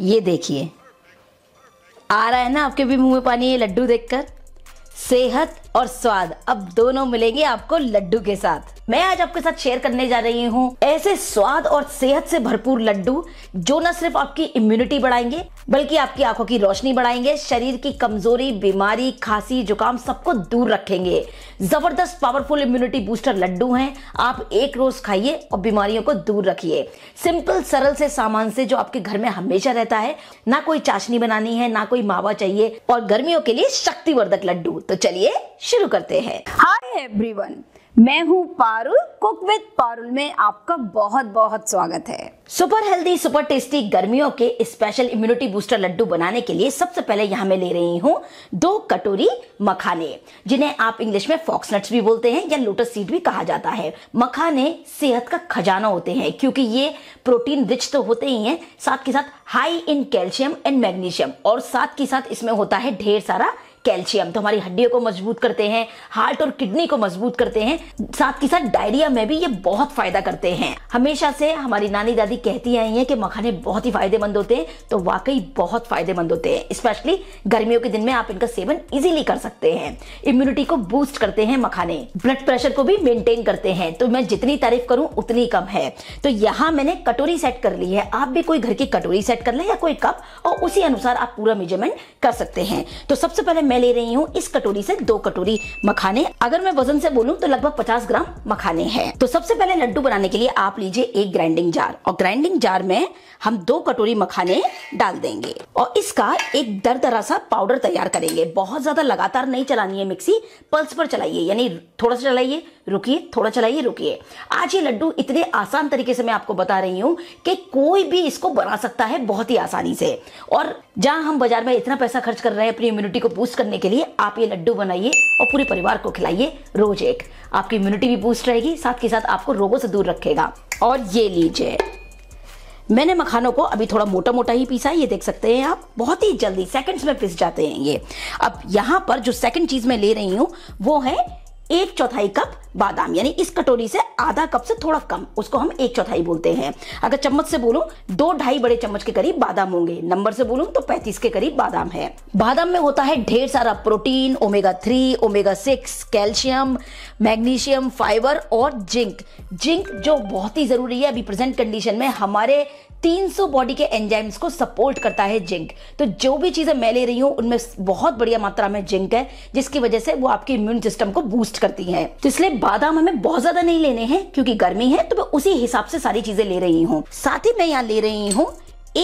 ये देखिए आ रहा है ना आपके भी मुंह में पानी ये लड्डू देखकर सेहत और स्वाद अब दोनों मिलेंगे आपको लड्डू के साथ मैं आज आपके साथ शेयर करने जा रही हूँ ऐसे स्वाद और सेहत से भरपूर लड्डू जो न सिर्फ आपकी इम्यूनिटी बढ़ाएंगे बल्कि आपकी आंखों की रोशनी बढ़ाएंगे शरीर की कमजोरी बीमारी खांसी जुकाम सबको दूर रखेंगे जबरदस्त पावरफुल इम्यूनिटी बूस्टर लड्डू हैं आप एक रोज खाइए और बीमारियों को दूर रखिए सिंपल सरल से सामान से जो आपके घर में हमेशा रहता है ना कोई चाशनी बनानी है ना कोई मावा चाहिए और गर्मियों के लिए शक्तिवर्धक लड्डू तो चलिए शुरू करते हैं हाय एवरीवन मैं हूँ पारुल कुक विद पारुल में आपका बहुत बहुत स्वागत है सुपर हेल्दी सुपर टेस्टी गर्मियों के स्पेशल इम्यूनिटी बूस्टर लड्डू बनाने के लिए सबसे पहले यहाँ मैं ले रही हूँ दो कटोरी मखाने जिन्हें आप इंग्लिश में फॉक्स नट्स भी बोलते हैं या लोटस सीड भी कहा जाता है मखाने सेहत का खजाना होते हैं क्योंकि ये प्रोटीन रिच तो होते ही है साथ के साथ high in calcium and magnesium और साथ के साथ इसमें होता है ढेर सारा कैल्शियम तो हमारी हड्डियों को मजबूत करते हैं हार्ट और किडनी को मजबूत करते हैं साथ के साथ डायरिया में भी ये बहुत फायदा करते हैं हमेशा से हमारी नानी दादी कहती आई है कि मखाने बहुत ही फायदेमंद होते हैं तो वाकई बहुत फायदेमंद होते हैं स्पेशली गर्मियों के दिन में आप इनका सेवन इजिली कर सकते हैं इम्यूनिटी को बूस्ट करते हैं मखाने ब्लड प्रेशर को भी मेंटेन करते हैं तो मैं जितनी तारीफ करूं उतनी कम है तो यहाँ मैंने कटोरी सेट कर ली है आप भी कोई घर की कटोरी सेट कर ले या कोई कप और उसी अनुसार आप पूरा मेजरमेंट कर सकते हैं तो सबसे पहले मैं ले रही हूँ इस कटोरी से दो कटोरी मखाने अगर मैं वजन से बोलूँ तो लगभग पचास ग्राम मखाने हैं तो सबसे पहले लड्डू बनाने के लिए आप लीजिए एक ग्राइंडिंग जार और ग्राइंडिंग जार में हम दो कटोरी मखाने डाल देंगे और इसका एक दर दरा सा पाउडर तैयार करेंगे बहुत ज्यादा लगातार नहीं चलानी है मिक्सी पल्स पर चलाइए यानी थोड़ा सा चलाइए रुकिए थोड़ा चलाइए रुकिए आज ये लड्डू इतने आसान तरीके से मैं आपको बता रही हूँ कि कोई भी इसको बना सकता है बहुत ही आसानी से और जहाँ हम बाजार में इतना पैसा खर्च कर रहे हैं अपनी इम्यूनिटी को बूस्ट करने के लिए आप ये लड्डू बनाइए और पूरे परिवार को खिलाइए रोज एक आपकी इम्यूनिटी भी बूस्ट रहेगी साथ के साथ आपको रोगों से दूर रखेगा और ये लीजिए मैंने मखानों को अभी थोड़ा मोटा मोटा ही पीसा है ये देख सकते हैं आप बहुत ही जल्दी सेकंड्स में पिस जाते हैं ये अब यहाँ पर जो सेकंड चीज़ मैं ले रही हूँ वो है एक चौथाई कप बादाम यानी इस कटोरी से आधा कप से थोड़ा कम उसको हम एक चौथाई बोलते हैं अगर चम्मच से बोलूं दो ढाई बड़े चम्मच के करीब बादाम होंगे नंबर से बोलूं तो पैंतीस के करीब बादाम है बादाम में होता है ढेर सारा protein omega three omega six calcium magnesium fibre और जिंक जिंक जो बहुत ही जरूरी है अभी प्रेजेंट कंडीशन में हमारे 300 बॉडी के एंजाइम्स को सपोर्ट करता है जिंक तो जो भी चीजें मैं ले रही हूँ उनमें बहुत बढ़िया मात्रा में जिंक है जिसकी वजह से वो आपके इम्यून सिस्टम को बूस्ट करती है तो इसलिए बादाम हमें बहुत ज्यादा नहीं लेने हैं क्योंकि गर्मी है तो मैं उसी हिसाब से सारी चीजें ले रही हूँ साथ ही मैं यहाँ ले रही हूँ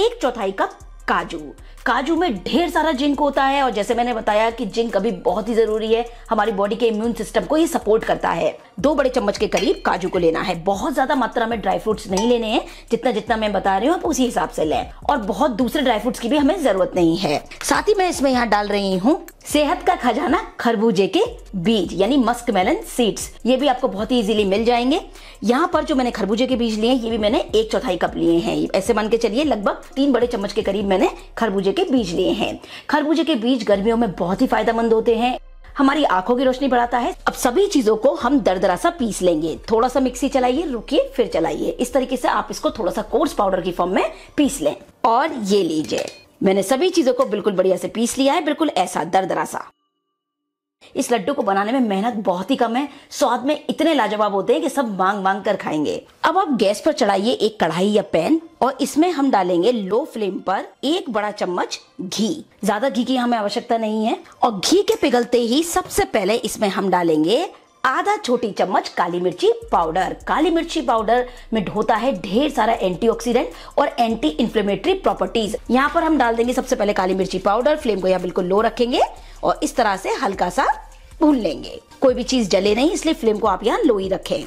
एक चौथाई कप काजू काजू में ढेर सारा जिंक होता है और जैसे मैंने बताया कि जिंक अभी बहुत ही जरूरी है हमारी बॉडी के इम्यून सिस्टम को ये सपोर्ट करता है दो बड़े चम्मच के करीब काजू को लेना है बहुत ज्यादा मात्रा में ड्राई फ्रूट्स नहीं लेने हैं जितना जितना मैं बता रही हूँ आप उसी हिसाब से लें और बहुत दूसरे ड्राई फ्रूट्स की भी हमें जरूरत नहीं है साथ ही मैं इसमें यहाँ डाल रही हूँ सेहत का खजाना खरबूजे के बीज यानी मस्क मेलन सीड्स ये भी आपको बहुत ही इजीली मिल जाएंगे यहाँ पर जो मैंने खरबूजे के बीज लिए हैं ये भी मैंने एक चौथाई कप लिए हैं ऐसे मान के चलिए लगभग तीन बड़े चम्मच के करीब मैंने खरबूजे के बीज लिए हैं खरबूजे के बीज गर्मियों में बहुत ही फायदा होते हैं हमारी आंखों की रोशनी बढ़ाता है अब सभी चीजों को हम दरदरा सा पीस लेंगे थोड़ा सा मिक्सी चलाइए रुकिए फिर चलाइए इस तरीके से आप इसको थोड़ा सा कोर्स पाउडर की फॉर्म में पीस लें और ये लीजिए मैंने सभी चीजों को बिल्कुल बढ़िया से पीस लिया है बिल्कुल ऐसा दरदरा सा इस लड्डू को बनाने में मेहनत बहुत ही कम है स्वाद में इतने लाजवाब होते हैं कि सब मांग मांग कर खाएंगे अब आप गैस पर चढ़ाइए एक कढ़ाई या पैन और इसमें हम डालेंगे लो फ्लेम पर एक बड़ा चम्मच घी ज्यादा घी की हमें आवश्यकता नहीं है और घी के पिघलते ही सबसे पहले इसमें हम डालेंगे आधा छोटी चम्मच काली मिर्ची पाउडर काली मिर्ची पाउडर में ढोता है ढेर सारा एंटीऑक्सीडेंट और एंटी इन्फ्लेमेटरी प्रॉपर्टीज यहाँ पर हम डाल देंगे सबसे पहले काली मिर्ची पाउडर फ्लेम को यहाँ बिल्कुल लो रखेंगे और इस तरह से हल्का सा भून लेंगे कोई भी चीज जले नहीं इसलिए फ्लेम को आप यहाँ लो ही रखें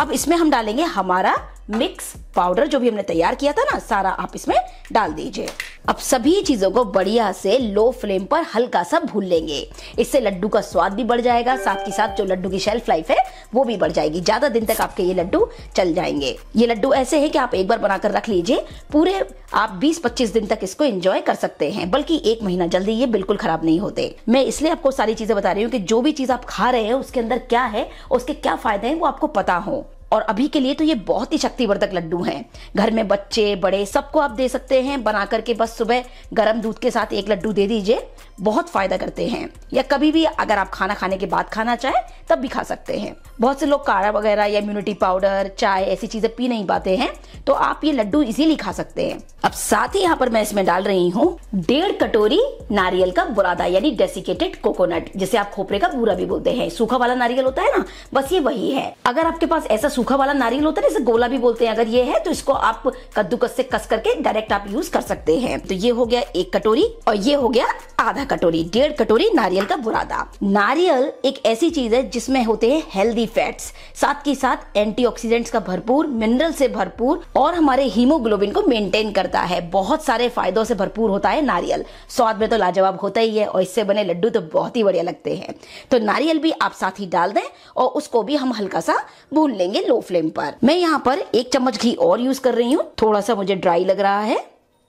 अब इसमें हम डालेंगे हमारा मिक्स पाउडर जो भी हमने तैयार किया था ना सारा आप इसमें डाल दीजिए अब सभी चीजों को बढ़िया से लो फ्लेम पर हल्का सा भून लेंगे इससे लड्डू का स्वाद भी बढ़ जाएगा साथ ही साथ जो लड्डू की शेल्फ लाइफ है वो भी बढ़ जाएगी ज्यादा दिन तक आपके ये लड्डू चल जाएंगे ये लड्डू ऐसे है कि आप एक बार बनाकर रख लीजिए पूरे आप 20-25 दिन तक इसको एंजॉय कर सकते हैं बल्कि एक महीना जल्दी ये बिल्कुल खराब नहीं होते मैं इसलिए आपको सारी चीजें बता रही हूँ कि जो भी चीज आप खा रहे हैं उसके अंदर क्या है उसके क्या फायदे हैं वो आपको पता हो और अभी के लिए तो ये बहुत ही शक्तिवर्धक लड्डू हैं घर में बच्चे बड़े सबको आप दे सकते हैं बना करके बस सुबह गर्म दूध के साथ एक लड्डू दे दीजिए बहुत फ़ायदा करते हैं या कभी भी अगर आप खाना खाने के बाद खाना चाहें तब भी खा सकते हैं बहुत से लोग काढ़ा वगैरह या इम्यूनिटी पाउडर चाय ऐसी चीज़ें पी नहीं पाते हैं तो आप ये लड्डू इजीली खा सकते हैं अब साथ ही यहाँ पर मैं इसमें डाल रही हूँ डेढ़ कटोरी नारियल का बुरादा यानी डेसिकेटेड कोकोनट जिसे आप खोपरे का बूरा भी बोलते हैं सूखा वाला नारियल होता है ना बस ये वही है अगर आपके पास ऐसा सूखा वाला नारियल होता है ना इसे गोला भी बोलते हैं अगर ये है तो इसको आप कद्दूकस से कस करके डायरेक्ट आप यूज कर सकते हैं तो ये हो गया एक कटोरी और ये हो गया आधा कटोरी डेढ़ कटोरी नारियल का बुरादा नारियल एक ऐसी चीज है जिसमें होते हैं हेल्दी फैट्स साथ ही साथ एंटी का भरपूर मिनरल से भरपूर और हमारे हीमोग्लोबिन को मेंटेन करता है बहुत सारे फायदों से भरपूर होता है नारियल स्वाद में तो लाजवाब होता ही है और इससे बने लड्डू तो बहुत ही बढ़िया लगते हैं तो नारियल भी आप साथ ही डाल दें और उसको भी हम हल्का सा भून लेंगे लो फ्लेम पर मैं यहाँ पर एक चम्मच घी और यूज कर रही हूँ थोड़ा सा मुझे ड्राई लग रहा है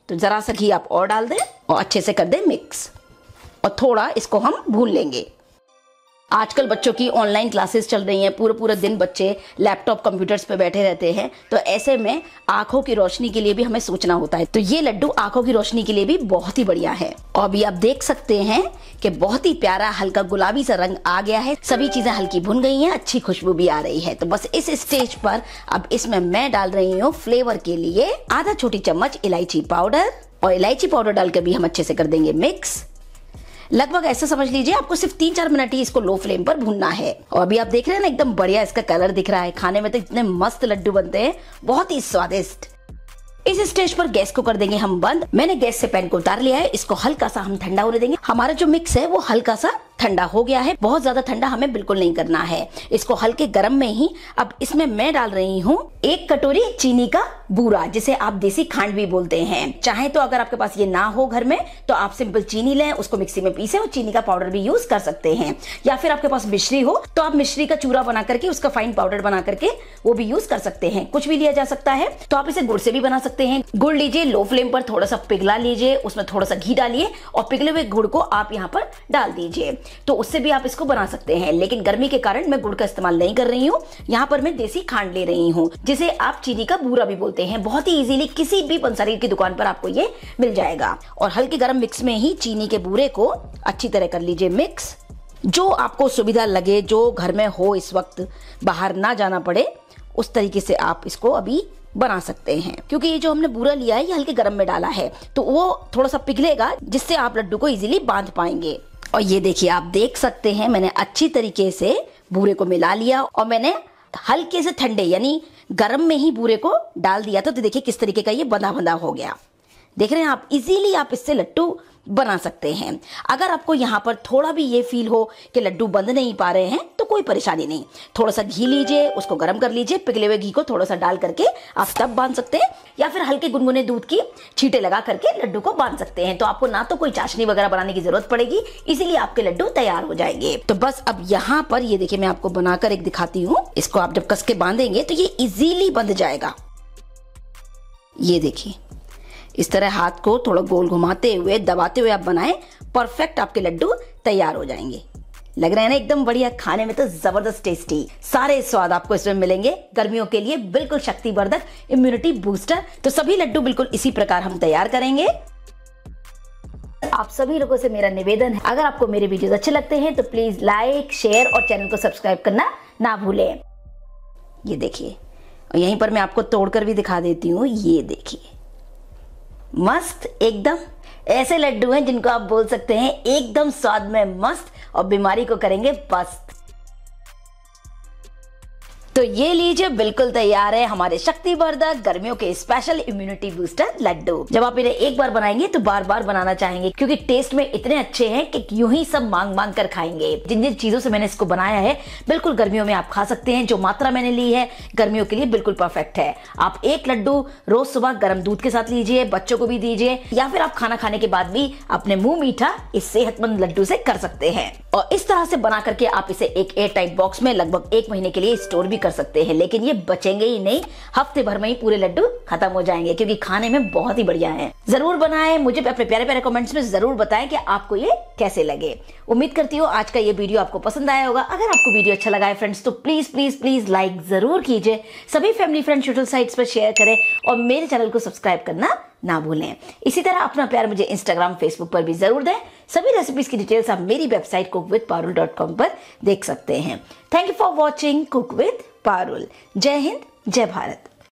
तो जरा सा घी आप और डाल दें और अच्छे से कर दें मिक्स और थोड़ा इसको हम भून लेंगे आजकल बच्चों की ऑनलाइन क्लासेस चल रही हैं पूरे पूरे दिन बच्चे लैपटॉप कंप्यूटर्स पे बैठे रहते हैं तो ऐसे में आंखों की रोशनी के लिए भी हमें सोचना होता है तो ये लड्डू आंखों की रोशनी के लिए भी बहुत ही बढ़िया है और अभी आप देख सकते हैं कि बहुत ही प्यारा हल्का गुलाबी सा रंग आ गया है सभी चीजें हल्की भुन गई हैं अच्छी खुशबू भी आ रही है तो बस इस स्टेज पर अब इसमें मैं डाल रही हूँ फ्लेवर के लिए आधा छोटी चम्मच इलायची पाउडर और इलायची पाउडर डालकर भी हम अच्छे से कर देंगे मिक्स लगभग ऐसा समझ लीजिए आपको सिर्फ तीन चार मिनट ही इसको लो फ्लेम पर भूनना है और अभी आप देख रहे हैं ना एकदम बढ़िया इसका कलर दिख रहा है खाने में तो इतने मस्त लड्डू बनते हैं बहुत ही स्वादिष्ट इस स्टेज पर गैस को कर देंगे हम बंद मैंने गैस से पैन को उतार लिया है इसको हल्का सा हम ठंडा होने देंगे हमारा जो मिक्स है वो हल्का सा ठंडा हो गया है बहुत ज्यादा ठंडा हमें बिल्कुल नहीं करना है इसको हल्के गर्म में ही अब इसमें मैं डाल रही हूँ एक कटोरी चीनी का बूरा जिसे आप देसी खांड भी बोलते हैं चाहे तो अगर आपके पास ये ना हो घर में तो आप सिंपल चीनी लें उसको मिक्सी में पीसें और चीनी का पाउडर भी यूज कर सकते हैं या फिर आपके पास मिश्री हो तो आप मिश्री का चूरा बना करके उसका फाइन पाउडर बना करके वो भी यूज कर सकते हैं कुछ भी लिया जा सकता है तो आप इसे गुड़ से भी बना सकते हैं गुड़ लीजिए लो फ्लेम पर थोड़ा सा पिघला लीजिए उसमें थोड़ा सा घी डालिए और पिघले हुए गुड़ को आप यहाँ पर डाल दीजिए तो उससे भी आप इसको बना सकते हैं लेकिन गर्मी के कारण मैं गुड़ का इस्तेमाल नहीं कर रही हूँ यहाँ पर मैं देसी खांड ले रही हूँ जिसे आप चीनी का बूरा भी बोलते होते हैं बहुत ही इजीली किसी भी पंसारी की दुकान पर आपको ये मिल जाएगा और हल्के गर्म मिक्स में ही चीनी के बूरे को अच्छी तरह कर लीजिए मिक्स जो आपको सुविधा लगे जो घर में हो इस वक्त बाहर ना जाना पड़े उस तरीके से आप इसको अभी बना सकते हैं क्योंकि ये जो हमने बूरा लिया है ये हल्के गर्म में डाला है तो वो थोड़ा सा पिघलेगा जिससे आप लड्डू को इजीली बांध पाएंगे और ये देखिए आप देख सकते हैं मैंने अच्छी तरीके से बूरे को मिला लिया और मैंने हल्के से ठंडे यानी गर्म में ही बूरे को डाल दिया था तो देखिए किस तरीके का ये बंधा बंधा हो गया देख रहे हैं आप इजीली आप इससे लट्टू बना सकते हैं अगर आपको यहाँ पर थोड़ा भी ये फील हो कि लड्डू बंद नहीं पा रहे हैं तो कोई परेशानी नहीं थोड़ा सा घी लीजिए उसको गर्म कर लीजिए पिघले हुए घी को थोड़ा सा डाल करके आप तब बांध सकते हैं या फिर हल्के गुनगुने दूध की छीटे लगा करके लड्डू को बांध सकते हैं तो आपको ना तो कोई चाशनी वगैरह बनाने की जरूरत पड़ेगी इसीलिए आपके लड्डू तैयार हो जाएंगे तो बस अब यहाँ पर ये देखिए मैं आपको बनाकर एक दिखाती हूँ इसको आप जब कस के बांधेंगे तो ये इजीली बंध जाएगा ये देखिए इस तरह हाथ को थोड़ा गोल घुमाते हुए दबाते हुए आप बनाए परफेक्ट आपके लड्डू तैयार हो जाएंगे लग रहे हैं ना एकदम बढ़िया खाने में तो जबरदस्त टेस्टी सारे स्वाद आपको इसमें मिलेंगे गर्मियों के लिए बिल्कुल शक्तिवर्धक इम्यूनिटी बूस्टर तो सभी लड्डू बिल्कुल इसी प्रकार हम तैयार करेंगे आप सभी लोगों से मेरा निवेदन है अगर आपको मेरे वीडियोस अच्छे लगते हैं तो प्लीज लाइक शेयर और चैनल को सब्सक्राइब करना ना भूलें ये देखिए यहीं पर मैं आपको तोड़कर भी दिखा देती हूँ ये देखिए मस्त एकदम ऐसे लड्डू हैं जिनको आप बोल सकते हैं एकदम स्वाद में मस्त और बीमारी को करेंगे पस्त तो ये लीजिए बिल्कुल तैयार है हमारे शक्ति वर्धक गर्मियों के स्पेशल इम्यूनिटी बूस्टर लड्डू जब आप इन्हें एक बार बनाएंगे तो बार बार बनाना चाहेंगे क्योंकि टेस्ट में इतने अच्छे हैं कि यूं ही सब मांग मांग कर खाएंगे जिन जिन चीजों से मैंने इसको बनाया है बिल्कुल गर्मियों में आप खा सकते हैं जो मात्रा मैंने ली है गर्मियों के लिए बिल्कुल परफेक्ट है आप एक लड्डू रोज सुबह गर्म दूध के साथ लीजिए बच्चों को भी दीजिए या फिर आप खाना खाने के बाद भी अपने मुंह मीठा इस सेहतमंद लड्डू से कर सकते हैं और इस तरह से बना करके आप इसे एक एयर टाइट बॉक्स में लगभग एक महीने के लिए स्टोर भी कर कर सकते हैं लेकिन ये बचेंगे ही नहीं हफ्ते भर में ही पूरे लड्डू खत्म हो जाएंगे क्योंकि खाने में बहुत ही बढ़िया है जरूर बनाए मुझे अपने प्यारे प्यारे कॉमेंट्स में जरूर बताएं कि आपको ये कैसे लगे उम्मीद करती हूँ आज का ये वीडियो आपको पसंद आया होगा अगर आपको वीडियो अच्छा लगा है फ्रेंड्स तो प्लीज प्लीज प्लीज लाइक जरूर कीजिए सभी फैमिली फ्रेंड सोशल साइट्स पर शेयर करें और मेरे चैनल को सब्सक्राइब करना ना भूलें इसी तरह अपना प्यार मुझे इंस्टाग्राम फेसबुक पर भी जरूर दें सभी रेसिपीज की डिटेल्स आप मेरी website cook with Parul dot com पर देख सकते हैं thank you for watching cook with Parul जय हिंद जय भारत